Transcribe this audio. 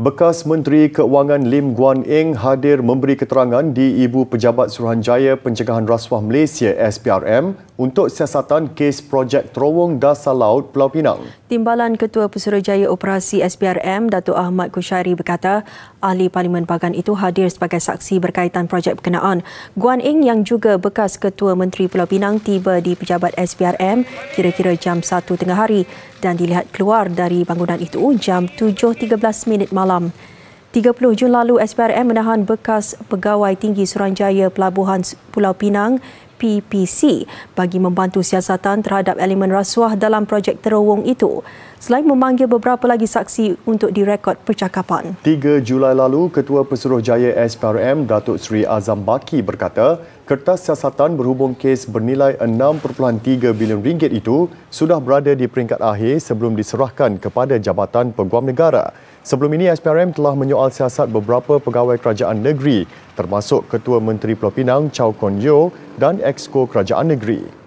Bekas Menteri Keuangan Lim Guan Eng hadir memberi keterangan di Ibu Pejabat Suruhanjaya Pencegahan Rasuah Malaysia SPRM untuk siasatan kes projek terowong dasar laut Pulau Pinang. Timbalan Ketua Pesuruhjaya Operasi SPRM, Datuk Ahmad Kushari berkata, Ahli Parlimen Pagan itu hadir sebagai saksi berkaitan projek berkenaan. Guan Eng yang juga bekas Ketua Menteri Pulau Pinang tiba di Pejabat SPRM kira-kira jam 1 tengah hari dan dilihat keluar dari bangunan itu jam 7.13 malam malam. 30 Jun lalu, SPRM menahan bekas pegawai tinggi Suranjaya Pelabuhan Pulau Pinang PPC bagi membantu siasatan terhadap elemen rasuah dalam projek terowong itu selain memanggil beberapa lagi saksi untuk direkod percakapan. 3 Julai lalu, Ketua Pesuruhjaya SPRM Datuk Seri Azam Baki berkata, kertas siasatan berhubung kes bernilai 6.3 bilion ringgit itu sudah berada di peringkat akhir sebelum diserahkan kepada Jabatan Peguam Negara. Sebelum ini, SPRM telah menyoal siasat beberapa pegawai kerajaan negeri termasuk Ketua Menteri Pulau Pinang Chow Kon Yeo dan Exko Kerajaan Negeri.